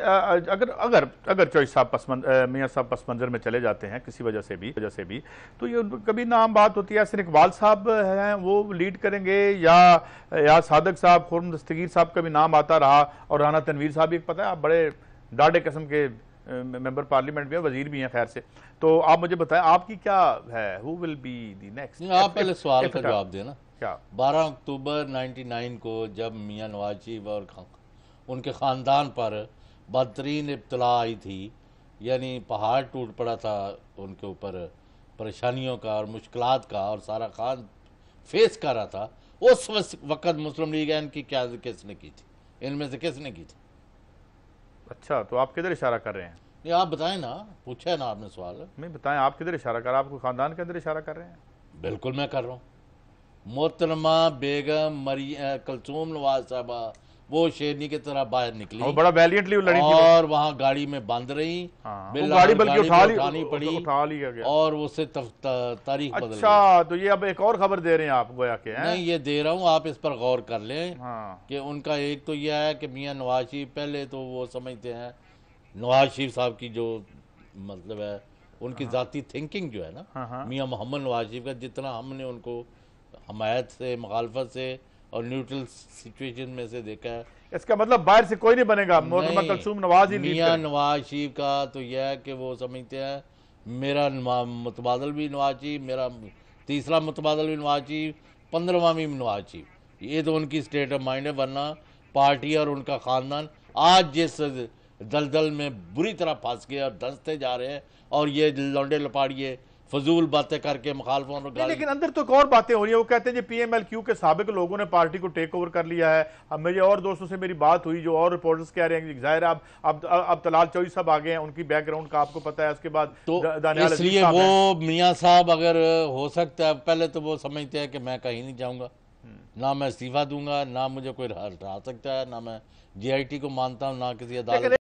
अगर अगर अगर चौधरी साहब पसमंद मियाँ साहब पस मंजर में चले जाते हैं किसी वजह से भी वजह से भी तो ये कभी ना आम बात होती है यासिर इकबाल साहब हैं वो लीड करेंगे या या सादक साहब खुरम दस्तगीर साहब का भी नाम आता रहा और राना तनवीर साहब भी पता है आप बड़े डाढ़े कस्म के मेंबर पार्लियामेंट भी हैं वजीर भी हैं खैर से तो आप मुझे बताएं आपकी क्या है who will be the next आप पहले सवाल का जवाब देना क्या बारह अक्टूबर 99 को जब मियाँ नवाज शरीफ और उनके ख़ानदान पर बदतरीन इब्तला आई थी यानी पहाड़ टूट पड़ा था उनके ऊपर परेशानियों का और मुश्किल का और सारा खान फेस कर रहा था उस वक्त मुस्लिम लीग एन की क्या किसने की थी इनमें से किसने की थी अच्छा तो आप किधर इशारा कर रहे हैं नहीं आप बताएं ना पूछा है ना आपने सवाल नहीं बताएं आप किधर इशारा कर आपको खानदान के अंदर इशारा कर रहे हैं बिल्कुल मैं कर रहा हूँ मोहतरमा बेगम मरी कलसूम नवाज साहबा वो शेरनी की तरह बाहर निकली और बड़ा वैलियंटली लड़ी और वहाँ गाड़ी में बांध रही हाँ, वो गाड़ी बल्कि उठा ली पड़ी उठा लिया गया और उससे तारीख अच्छा, बदल अच्छा तो ये अब एक और खबर दे रहे हैं आप गोया के हैं? नहीं ये दे रहा हूँ आप इस पर गौर कर लें हाँ। कि उनका एक तो यह है कि मियाँ नवाज शरीफ पहले तो वो समझते हैं नवाज शरीफ साहब की जो मतलब है उनकी हाँ। जाति थिंकिंग जो है ना हाँ, हाँ। मियाँ मोहम्मद नवाज शरीफ का जितना हमने उनको हमायत से मखालफत से और न्यूट्रल सिचुएशन में से देखा है इसका मतलब बाहर से कोई नहीं बनेगा मकलसूम नवाज ही मियाँ नवाज शरीफ का तो यह है कि वो समझते हैं मेरा मुतबादल भी नवाज शरीफ मेरा तीसरा मुतबादल भी नवाज शरीफ पंद्रहवा भी नवाज शरीफ ये तो उनकी स्टेट ऑफ माइंड है वरना पार्टी और उनका ख़ानदान आज जिस दलदल में बुरी तरह फंस गए और धंसते जा रहे हैं और ये लौंडे लपाड़िए फजूल बातें करके मुखालफों लेकिन अंदर तो एक और बातें हो रही है वो कहते हैं जी एल क्यू के सबक लोगों ने पार्टी को टेक ओवर कर लिया है अब मेरे और दोस्तों से मेरी बात हुई जो और रिपोर्टर्स कह रहे हैं जाहिर अब अब अब तलाल चौधरी साहब आ गए हैं उनकी बैकग्राउंड का आपको पता है उसके बाद तो इसलिए वो मियाँ साहब अगर हो सकता है पहले तो वो समझते हैं कि मैं कहीं नहीं जाऊँगा हम्म। ना मैं इस्तीफा दूंगा ना मुझे कोई हटा सकता है ना मैं जी को मानता हूँ ना किसी अदालत